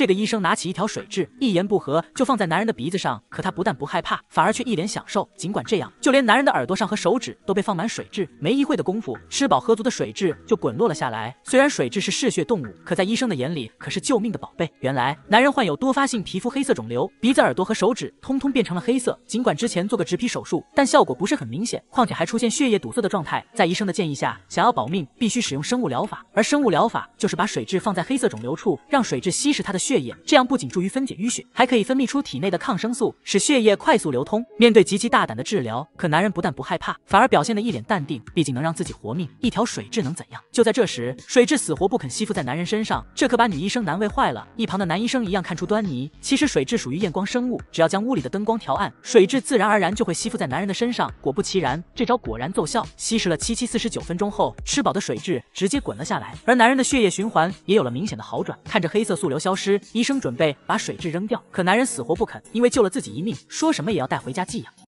这个医生拿起一条水蛭，一言不合就放在男人的鼻子上。可他不但不害怕，反而却一脸享受。尽管这样，就连男人的耳朵上和手指都被放满水蛭。没一会的功夫，吃饱喝足的水蛭就滚落了下来。虽然水蛭是嗜血动物，可在医生的眼里可是救命的宝贝。原来男人患有多发性皮肤黑色肿瘤，鼻子、耳朵和手指通通变成了黑色。尽管之前做个植皮手术，但效果不是很明显，况且还出现血液堵塞的状态。在医生的建议下，想要保命必须使用生物疗法，而生物疗法就是把水蛭放在黑色肿瘤处，让水蛭吸食它的血。血液这样不仅助于分解淤血，还可以分泌出体内的抗生素，使血液快速流通。面对极其大胆的治疗，可男人不但不害怕，反而表现得一脸淡定。毕竟能让自己活命，一条水蛭能怎样？就在这时，水蛭死活不肯吸附在男人身上，这可把女医生难为坏了。一旁的男医生一样看出端倪，其实水蛭属于艳光生物，只要将屋里的灯光调暗，水蛭自然而然就会吸附在男人的身上。果不其然，这招果然奏效，吸食了七七四十九分钟后，吃饱的水蛭直接滚了下来，而男人的血液循环也有了明显的好转，看着黑色素瘤消失。医生准备把水质扔掉，可男人死活不肯，因为救了自己一命，说什么也要带回家寄养。